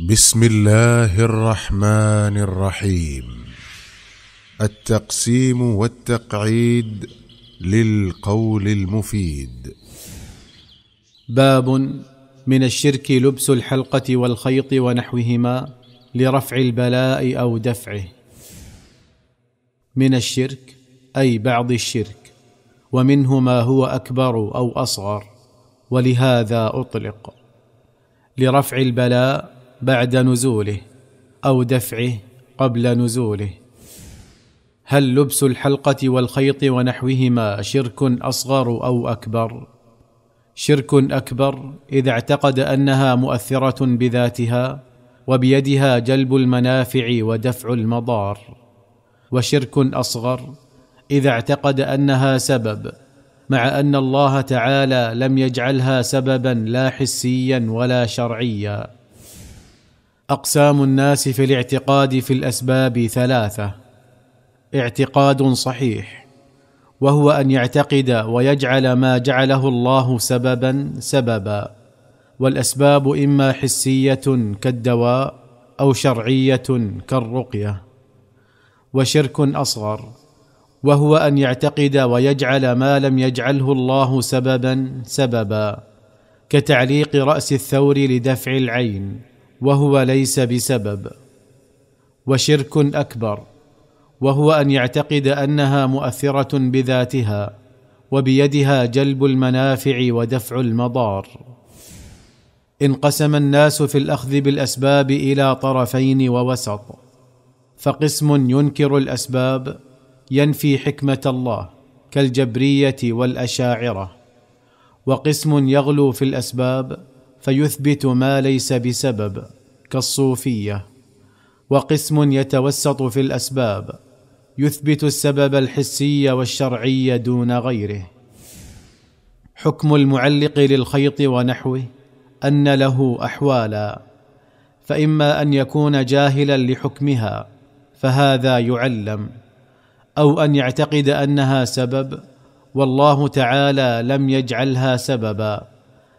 بسم الله الرحمن الرحيم التقسيم والتقعيد للقول المفيد باب من الشرك لبس الحلقه والخيط ونحوهما لرفع البلاء او دفعه من الشرك اي بعض الشرك ومنه ما هو اكبر او اصغر ولهذا اطلق لرفع البلاء بعد نزوله او دفعه قبل نزوله هل لبس الحلقه والخيط ونحوهما شرك اصغر او اكبر شرك اكبر اذا اعتقد انها مؤثره بذاتها وبيدها جلب المنافع ودفع المضار وشرك اصغر اذا اعتقد انها سبب مع ان الله تعالى لم يجعلها سببا لا حسيا ولا شرعيا اقسام الناس في الاعتقاد في الاسباب ثلاثه اعتقاد صحيح وهو ان يعتقد ويجعل ما جعله الله سببا سببا والاسباب اما حسيه كالدواء او شرعيه كالرقيه وشرك اصغر وهو ان يعتقد ويجعل ما لم يجعله الله سببا سببا كتعليق راس الثور لدفع العين وهو ليس بسبب وشرك اكبر وهو ان يعتقد انها مؤثره بذاتها وبيدها جلب المنافع ودفع المضار انقسم الناس في الاخذ بالاسباب الى طرفين ووسط فقسم ينكر الاسباب ينفي حكمه الله كالجبريه والاشاعره وقسم يغلو في الاسباب فيثبت ما ليس بسبب كالصوفيه وقسم يتوسط في الاسباب يثبت السبب الحسي والشرعي دون غيره حكم المعلق للخيط ونحوه ان له احوالا فاما ان يكون جاهلا لحكمها فهذا يعلم او ان يعتقد انها سبب والله تعالى لم يجعلها سببا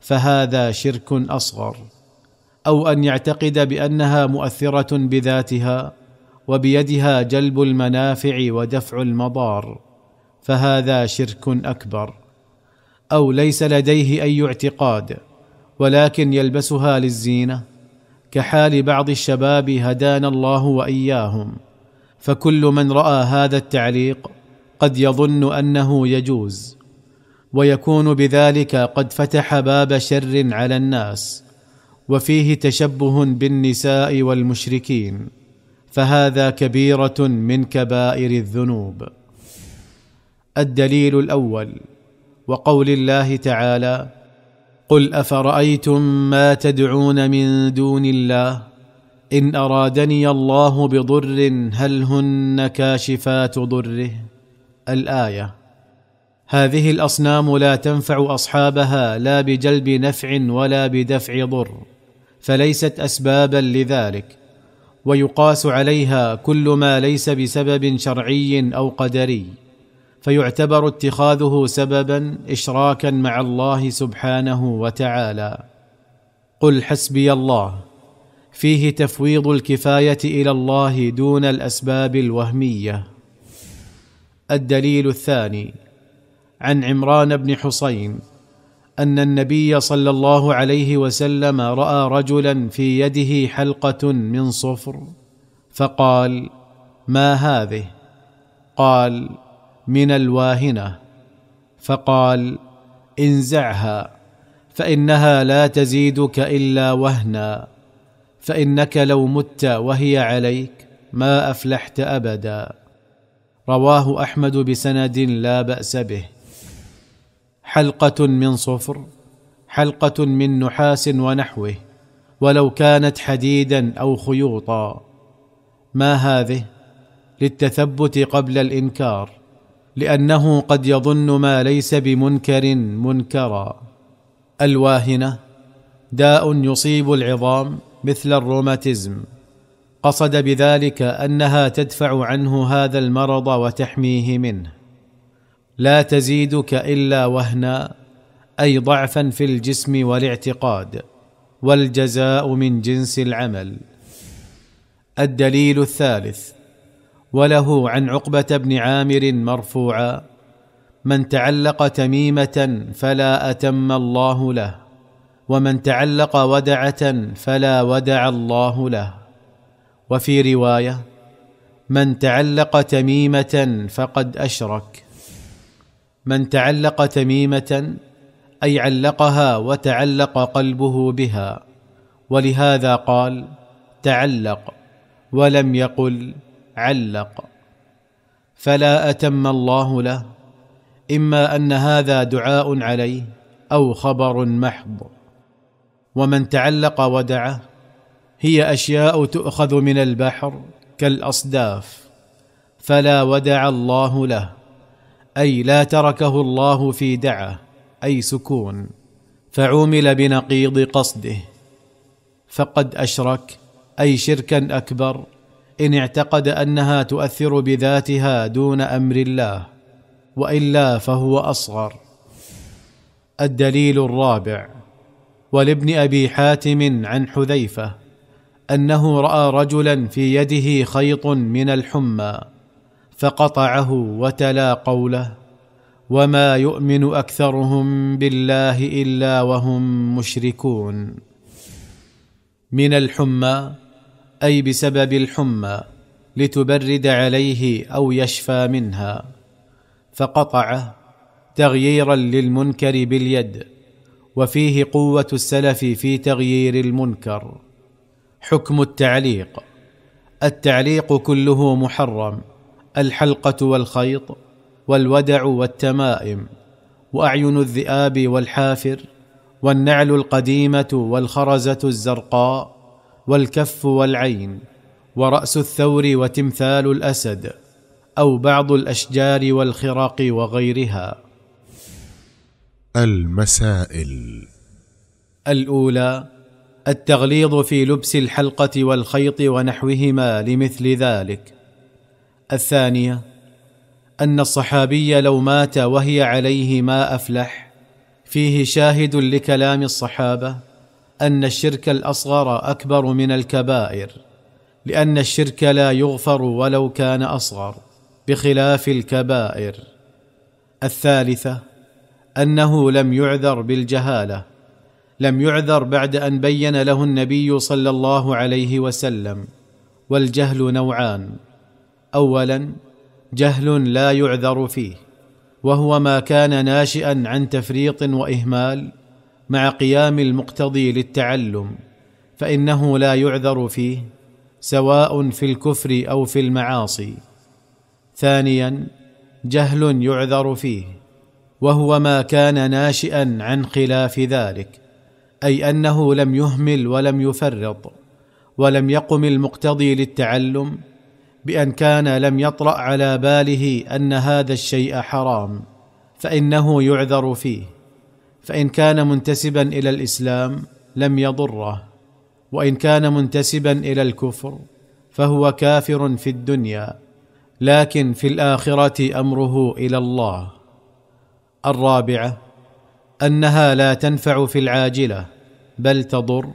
فهذا شرك اصغر او ان يعتقد بانها مؤثره بذاتها وبيدها جلب المنافع ودفع المضار فهذا شرك اكبر او ليس لديه اي اعتقاد ولكن يلبسها للزينه كحال بعض الشباب هدانا الله واياهم فكل من راى هذا التعليق قد يظن انه يجوز ويكون بذلك قد فتح باب شر على الناس وفيه تشبه بالنساء والمشركين فهذا كبيره من كبائر الذنوب الدليل الاول وقول الله تعالى قل افرايتم ما تدعون من دون الله ان ارادني الله بضر هل هن كاشفات ضره الايه هذه الاصنام لا تنفع اصحابها لا بجلب نفع ولا بدفع ضر فليست اسبابا لذلك ويقاس عليها كل ما ليس بسبب شرعي او قدري فيعتبر اتخاذه سببا اشراكا مع الله سبحانه وتعالى قل حسبي الله فيه تفويض الكفايه الى الله دون الاسباب الوهميه الدليل الثاني عن عمران بن حصين ان النبي صلى الله عليه وسلم راى رجلا في يده حلقه من صفر فقال ما هذه قال من الواهنه فقال انزعها فانها لا تزيدك الا وهنا فانك لو مت وهي عليك ما افلحت ابدا رواه احمد بسند لا باس به حلقه من صفر حلقه من نحاس ونحوه ولو كانت حديدا او خيوطا ما هذه للتثبت قبل الانكار لانه قد يظن ما ليس بمنكر منكرا الواهنه داء يصيب العظام مثل الروماتيزم قصد بذلك انها تدفع عنه هذا المرض وتحميه منه لا تزيدك الا وهنا اي ضعفا في الجسم والاعتقاد والجزاء من جنس العمل الدليل الثالث وله عن عقبه بن عامر مرفوعا من تعلق تميمه فلا اتم الله له ومن تعلق ودعه فلا ودع الله له وفي روايه من تعلق تميمه فقد اشرك من تعلق تميمه اي علقها وتعلق قلبه بها ولهذا قال تعلق ولم يقل علق فلا اتم الله له اما ان هذا دعاء عليه او خبر محض ومن تعلق ودعه هي اشياء تؤخذ من البحر كالاصداف فلا ودع الله له اي لا تركه الله في دعه اي سكون فعومل بنقيض قصده فقد اشرك اي شركا اكبر ان اعتقد انها تؤثر بذاتها دون امر الله والا فهو اصغر الدليل الرابع ولابن ابي حاتم عن حذيفه انه راى رجلا في يده خيط من الحمى فقطعه وتلا قوله وما يؤمن اكثرهم بالله الا وهم مشركون من الحمى اي بسبب الحمى لتبرد عليه او يشفى منها فقطعه تغييرا للمنكر باليد وفيه قوه السلف في تغيير المنكر حكم التعليق التعليق كله محرم الحلقه والخيط والودع والتمائم واعين الذئاب والحافر والنعل القديمه والخرزه الزرقاء والكف والعين وراس الثور وتمثال الاسد او بعض الاشجار والخراق وغيرها المسائل الاولى التغليظ في لبس الحلقه والخيط ونحوهما لمثل ذلك الثانيه ان الصحابي لو مات وهي عليه ما افلح فيه شاهد لكلام الصحابه ان الشرك الاصغر اكبر من الكبائر لان الشرك لا يغفر ولو كان اصغر بخلاف الكبائر الثالثه انه لم يعذر بالجهاله لم يعذر بعد ان بين له النبي صلى الله عليه وسلم والجهل نوعان اولا جهل لا يعذر فيه وهو ما كان ناشئا عن تفريط واهمال مع قيام المقتضي للتعلم فانه لا يعذر فيه سواء في الكفر او في المعاصي ثانيا جهل يعذر فيه وهو ما كان ناشئا عن خلاف ذلك اي انه لم يهمل ولم يفرط ولم يقم المقتضي للتعلم بان كان لم يطرا على باله ان هذا الشيء حرام فانه يعذر فيه فان كان منتسبا الى الاسلام لم يضره وان كان منتسبا الى الكفر فهو كافر في الدنيا لكن في الاخره امره الى الله الرابعه انها لا تنفع في العاجله بل تضر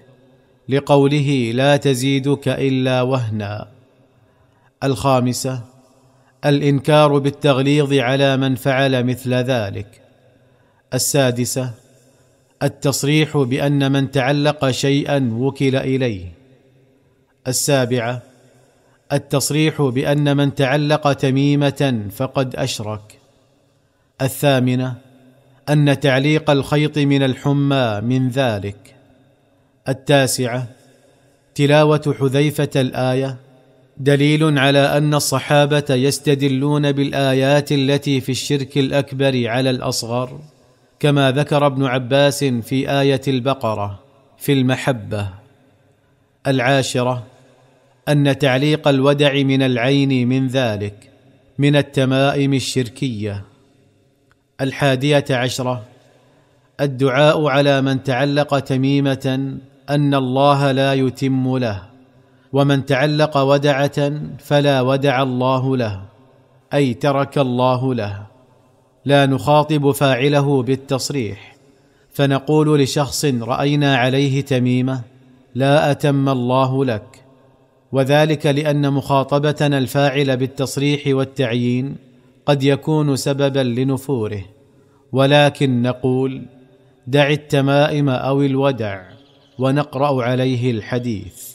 لقوله لا تزيدك الا وهنا الخامسه الانكار بالتغليظ على من فعل مثل ذلك السادسه التصريح بان من تعلق شيئا وكل اليه السابعه التصريح بان من تعلق تميمه فقد اشرك الثامنه ان تعليق الخيط من الحمى من ذلك التاسعه تلاوه حذيفه الايه دليل على ان الصحابه يستدلون بالايات التي في الشرك الاكبر على الاصغر كما ذكر ابن عباس في ايه البقره في المحبه العاشره ان تعليق الودع من العين من ذلك من التمائم الشركيه الحاديه عشره الدعاء على من تعلق تميمه ان الله لا يتم له ومن تعلق ودعه فلا ودع الله له اي ترك الله له لا نخاطب فاعله بالتصريح فنقول لشخص راينا عليه تميمه لا اتم الله لك وذلك لان مخاطبتنا الفاعل بالتصريح والتعيين قد يكون سببا لنفوره ولكن نقول دع التمائم او الودع ونقرا عليه الحديث